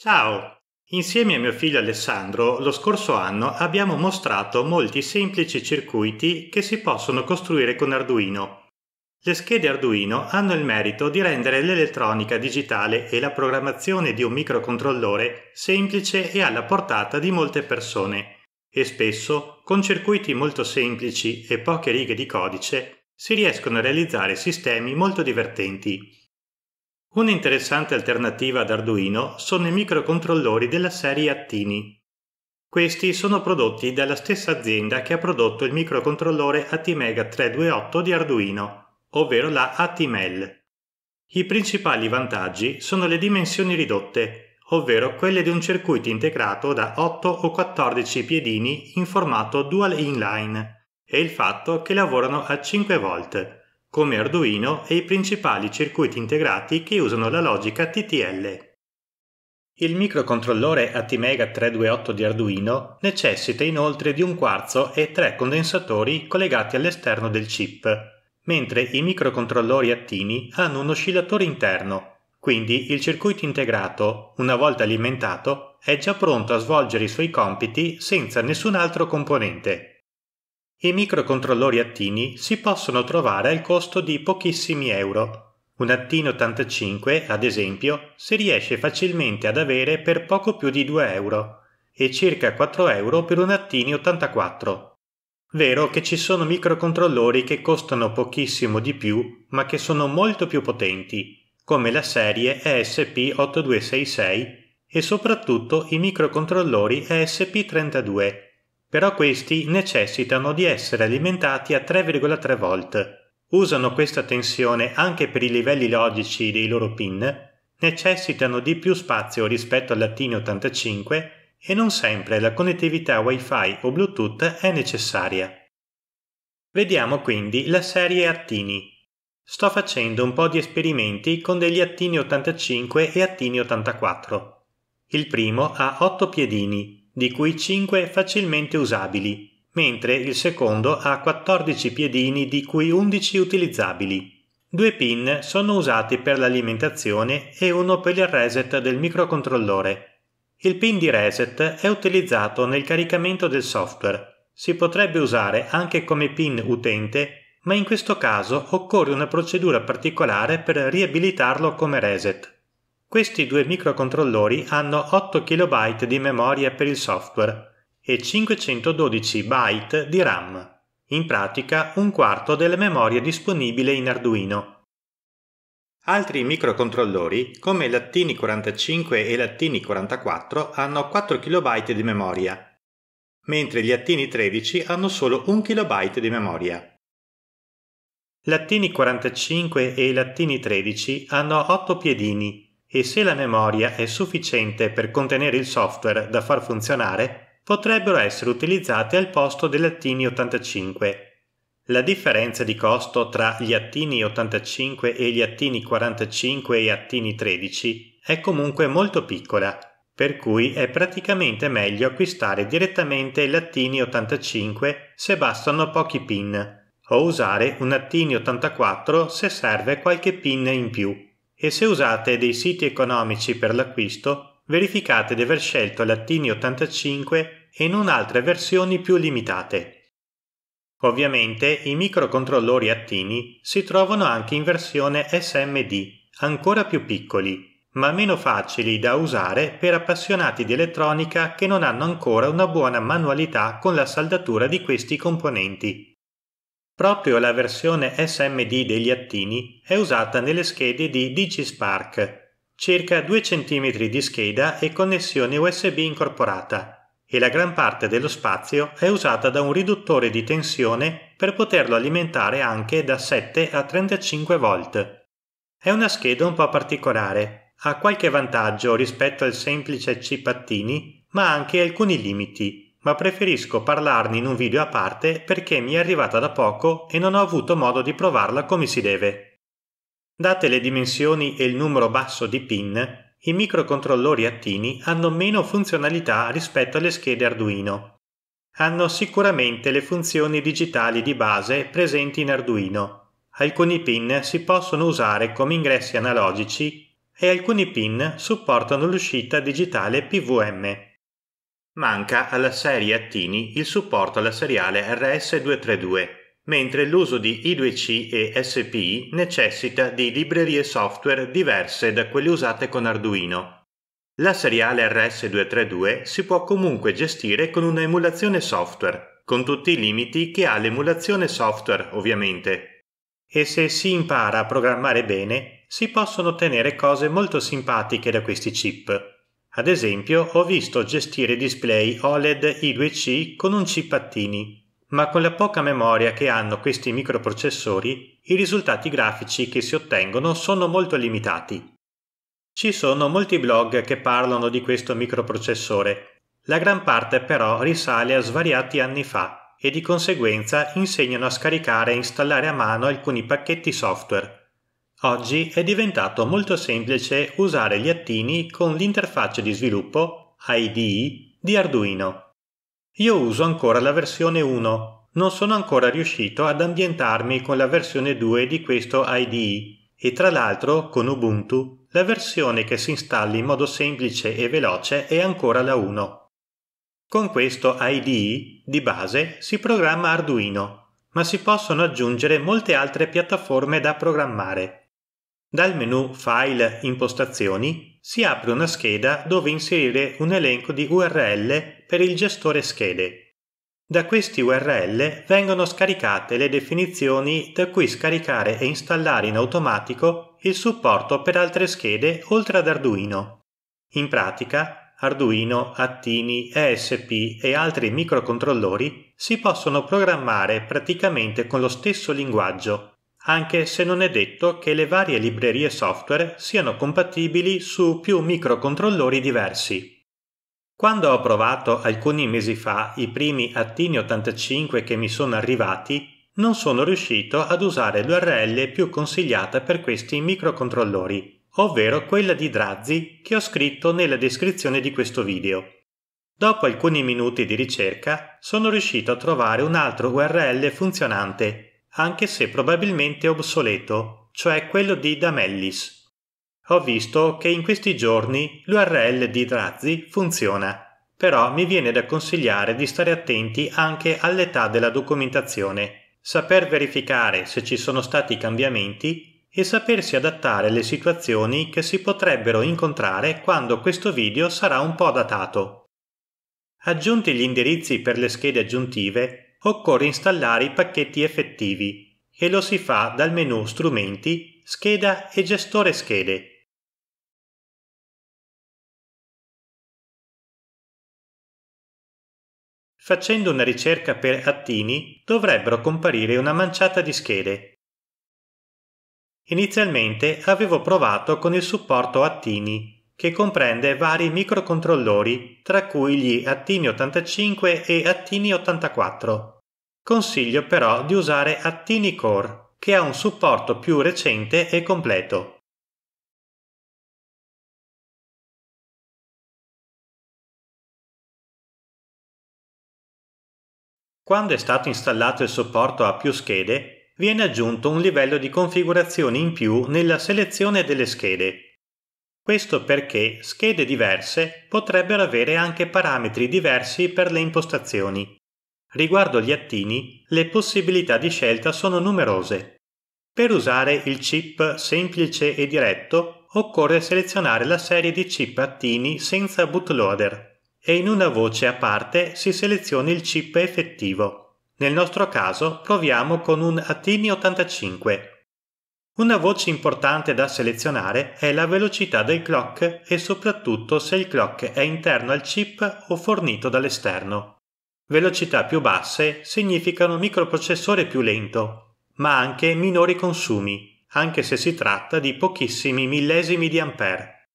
Ciao! Insieme a mio figlio Alessandro lo scorso anno abbiamo mostrato molti semplici circuiti che si possono costruire con Arduino. Le schede Arduino hanno il merito di rendere l'elettronica digitale e la programmazione di un microcontrollore semplice e alla portata di molte persone e spesso, con circuiti molto semplici e poche righe di codice, si riescono a realizzare sistemi molto divertenti. Un'interessante alternativa ad Arduino sono i microcontrollori della serie Attini. Questi sono prodotti dalla stessa azienda che ha prodotto il microcontrollore ATmega 328 di Arduino, ovvero la ATmel. I principali vantaggi sono le dimensioni ridotte, ovvero quelle di un circuito integrato da 8 o 14 piedini in formato dual inline e il fatto che lavorano a 5 volt come Arduino e i principali circuiti integrati che usano la logica TTL. Il microcontrollore ATmega 328 di Arduino necessita inoltre di un quarzo e tre condensatori collegati all'esterno del chip, mentre i microcontrollori attini hanno un oscillatore interno, quindi il circuito integrato, una volta alimentato, è già pronto a svolgere i suoi compiti senza nessun altro componente. I microcontrollori attini si possono trovare al costo di pochissimi euro. Un attino 85, ad esempio, si riesce facilmente ad avere per poco più di 2 euro e circa 4 euro per un attini 84. Vero che ci sono microcontrollori che costano pochissimo di più, ma che sono molto più potenti, come la serie ESP8266 e soprattutto i microcontrollori ESP32 però questi necessitano di essere alimentati a 3,3 volt. Usano questa tensione anche per i livelli logici dei loro pin, necessitano di più spazio rispetto al Latini 85 e non sempre la connettività WiFi o Bluetooth è necessaria. Vediamo quindi la serie Attini. Sto facendo un po' di esperimenti con degli Attini 85 e Attini 84. Il primo ha 8 piedini, di cui 5 facilmente usabili, mentre il secondo ha 14 piedini di cui 11 utilizzabili. Due pin sono usati per l'alimentazione e uno per il reset del microcontrollore. Il pin di reset è utilizzato nel caricamento del software. Si potrebbe usare anche come pin utente, ma in questo caso occorre una procedura particolare per riabilitarlo come reset. Questi due microcontrollori hanno 8 KB di memoria per il software e 512 byte di RAM, in pratica un quarto della memoria disponibile in Arduino. Altri microcontrollori, come Lattini 45 e Lattini 44, hanno 4 KB di memoria, mentre gli Attini 13 hanno solo 1 KB di memoria. Lattini 45 e Lattini 13 hanno 8 piedini e se la memoria è sufficiente per contenere il software da far funzionare, potrebbero essere utilizzate al posto dell'Attini 85. La differenza di costo tra gli attini 85 e gli attini 45 e attini 13 è comunque molto piccola, per cui è praticamente meglio acquistare direttamente lattini 85 se bastano pochi pin, o usare un attini 84 se serve qualche pin in più e se usate dei siti economici per l'acquisto verificate di aver scelto Lattini 85 e non altre versioni più limitate. Ovviamente i microcontrollori Attini si trovano anche in versione SMD, ancora più piccoli, ma meno facili da usare per appassionati di elettronica che non hanno ancora una buona manualità con la saldatura di questi componenti. Proprio la versione SMD degli attini è usata nelle schede di DigiSpark, circa 2 cm di scheda e connessione USB incorporata, e la gran parte dello spazio è usata da un riduttore di tensione per poterlo alimentare anche da 7 a 35 V. È una scheda un po' particolare, ha qualche vantaggio rispetto al semplice chip attini, ma anche alcuni limiti ma preferisco parlarne in un video a parte perché mi è arrivata da poco e non ho avuto modo di provarla come si deve. Date le dimensioni e il numero basso di pin, i microcontrollori attini hanno meno funzionalità rispetto alle schede Arduino. Hanno sicuramente le funzioni digitali di base presenti in Arduino. Alcuni pin si possono usare come ingressi analogici e alcuni pin supportano l'uscita digitale PVM. Manca alla serie Attini il supporto alla seriale RS232, mentre l'uso di I2C e SPI necessita di librerie software diverse da quelle usate con Arduino. La seriale RS232 si può comunque gestire con un'emulazione software, con tutti i limiti che ha l'emulazione software ovviamente. E se si impara a programmare bene, si possono ottenere cose molto simpatiche da questi chip. Ad esempio, ho visto gestire display OLED I2C con un chip a ma con la poca memoria che hanno questi microprocessori, i risultati grafici che si ottengono sono molto limitati. Ci sono molti blog che parlano di questo microprocessore, la gran parte però risale a svariati anni fa e di conseguenza insegnano a scaricare e installare a mano alcuni pacchetti software Oggi è diventato molto semplice usare gli attini con l'interfaccia di sviluppo IDE di Arduino. Io uso ancora la versione 1, non sono ancora riuscito ad ambientarmi con la versione 2 di questo IDE e tra l'altro con Ubuntu la versione che si installa in modo semplice e veloce è ancora la 1. Con questo IDE di base si programma Arduino, ma si possono aggiungere molte altre piattaforme da programmare. Dal menu File Impostazioni si apre una scheda dove inserire un elenco di URL per il gestore schede. Da questi URL vengono scaricate le definizioni da cui scaricare e installare in automatico il supporto per altre schede oltre ad Arduino. In pratica, Arduino, Attini, ESP e altri microcontrollori si possono programmare praticamente con lo stesso linguaggio anche se non è detto che le varie librerie software siano compatibili su più microcontrollori diversi. Quando ho provato alcuni mesi fa i primi Attini 85 che mi sono arrivati, non sono riuscito ad usare l'URL più consigliata per questi microcontrollori, ovvero quella di Drazzi che ho scritto nella descrizione di questo video. Dopo alcuni minuti di ricerca sono riuscito a trovare un altro URL funzionante anche se probabilmente obsoleto, cioè quello di Damellis. Ho visto che in questi giorni l'URL di Drazzi funziona, però mi viene da consigliare di stare attenti anche all'età della documentazione, saper verificare se ci sono stati cambiamenti e sapersi adattare alle situazioni che si potrebbero incontrare quando questo video sarà un po' datato. Aggiunti gli indirizzi per le schede aggiuntive, occorre installare i pacchetti effettivi e lo si fa dal menu Strumenti, Scheda e Gestore schede. Facendo una ricerca per attini dovrebbero comparire una manciata di schede. Inizialmente avevo provato con il supporto attini che comprende vari microcontrollori, tra cui gli Attini 85 e Attini 84. Consiglio però di usare Attini Core, che ha un supporto più recente e completo. Quando è stato installato il supporto a più schede, viene aggiunto un livello di configurazione in più nella selezione delle schede. Questo perché schede diverse potrebbero avere anche parametri diversi per le impostazioni. Riguardo gli attini, le possibilità di scelta sono numerose. Per usare il chip semplice e diretto, occorre selezionare la serie di chip attini senza bootloader e in una voce a parte si seleziona il chip effettivo. Nel nostro caso proviamo con un Attini 85. Una voce importante da selezionare è la velocità del clock e soprattutto se il clock è interno al chip o fornito dall'esterno. Velocità più basse significano microprocessore più lento, ma anche minori consumi, anche se si tratta di pochissimi millesimi di ampere.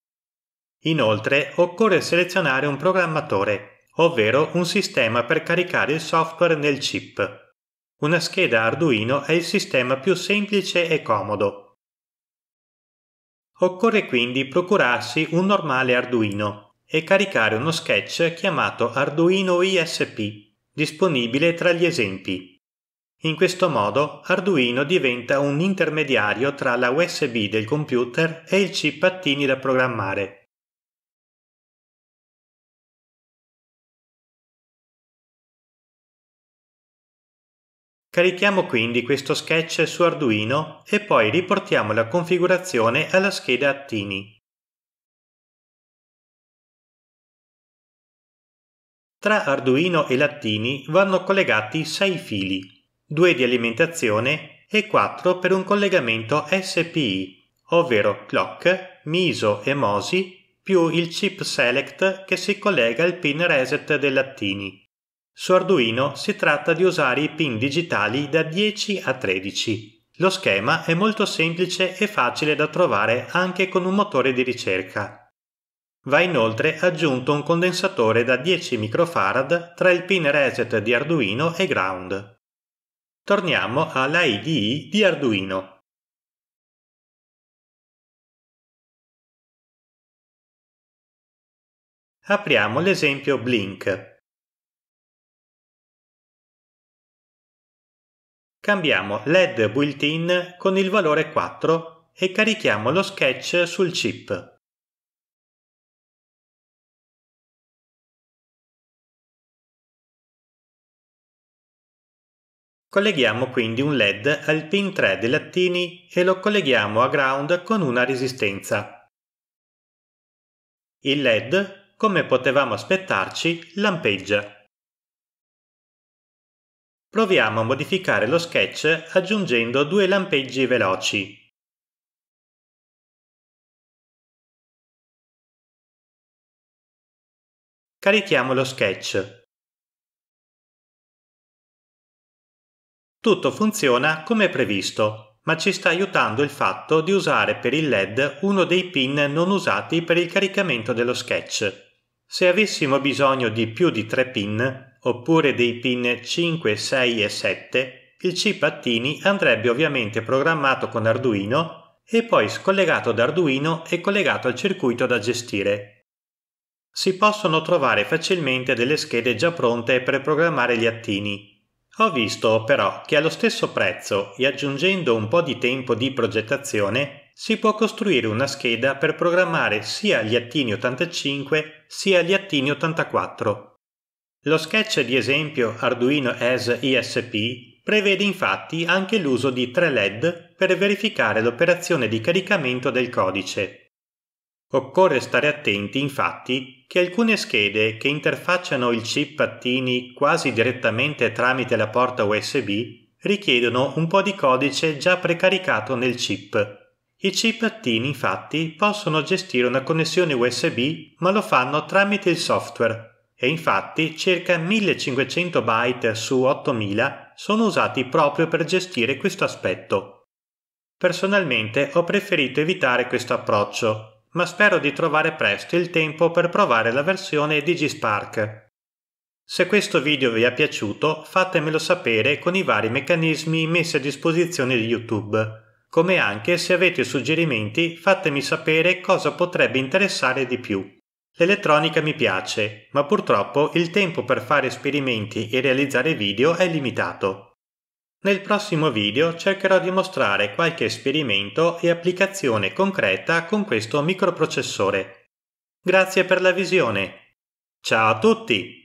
Inoltre occorre selezionare un programmatore, ovvero un sistema per caricare il software nel chip. Una scheda Arduino è il sistema più semplice e comodo. Occorre quindi procurarsi un normale Arduino e caricare uno sketch chiamato Arduino ISP, disponibile tra gli esempi. In questo modo Arduino diventa un intermediario tra la USB del computer e il chip attini da programmare. Carichiamo quindi questo sketch su Arduino e poi riportiamo la configurazione alla scheda Attini. Tra Arduino e Lattini vanno collegati 6 fili, 2 di alimentazione e 4 per un collegamento SPI, ovvero clock, MISO e MOSI, più il chip select che si collega al pin reset del Lattini. Su Arduino si tratta di usare i pin digitali da 10 a 13. Lo schema è molto semplice e facile da trovare anche con un motore di ricerca. Va inoltre aggiunto un condensatore da 10 microfarad tra il pin reset di Arduino e ground. Torniamo alla IDE di Arduino. Apriamo l'esempio Blink. Cambiamo LED built-in con il valore 4 e carichiamo lo sketch sul chip. Colleghiamo quindi un LED al pin 3 dei lattini e lo colleghiamo a ground con una resistenza. Il LED, come potevamo aspettarci, lampeggia. Proviamo a modificare lo sketch aggiungendo due lampeggi veloci. Carichiamo lo sketch. Tutto funziona come previsto, ma ci sta aiutando il fatto di usare per il LED uno dei pin non usati per il caricamento dello sketch. Se avessimo bisogno di più di tre pin, oppure dei pin 5, 6 e 7, il chip Attini andrebbe ovviamente programmato con Arduino e poi scollegato da Arduino e collegato al circuito da gestire. Si possono trovare facilmente delle schede già pronte per programmare gli Attini. Ho visto però che allo stesso prezzo e aggiungendo un po' di tempo di progettazione si può costruire una scheda per programmare sia gli Attini 85 sia gli Attini 84. Lo sketch di esempio Arduino AS ISP prevede infatti anche l'uso di tre LED per verificare l'operazione di caricamento del codice. Occorre stare attenti infatti che alcune schede che interfacciano il chip Pattini quasi direttamente tramite la porta USB richiedono un po' di codice già precaricato nel chip. I chip Pattini infatti possono gestire una connessione USB ma lo fanno tramite il software e infatti circa 1500 byte su 8000 sono usati proprio per gestire questo aspetto. Personalmente ho preferito evitare questo approccio, ma spero di trovare presto il tempo per provare la versione DigiSpark. Se questo video vi è piaciuto fatemelo sapere con i vari meccanismi messi a disposizione di YouTube come anche se avete suggerimenti fatemi sapere cosa potrebbe interessare di più. L'elettronica mi piace, ma purtroppo il tempo per fare esperimenti e realizzare video è limitato. Nel prossimo video cercherò di mostrare qualche esperimento e applicazione concreta con questo microprocessore. Grazie per la visione. Ciao a tutti!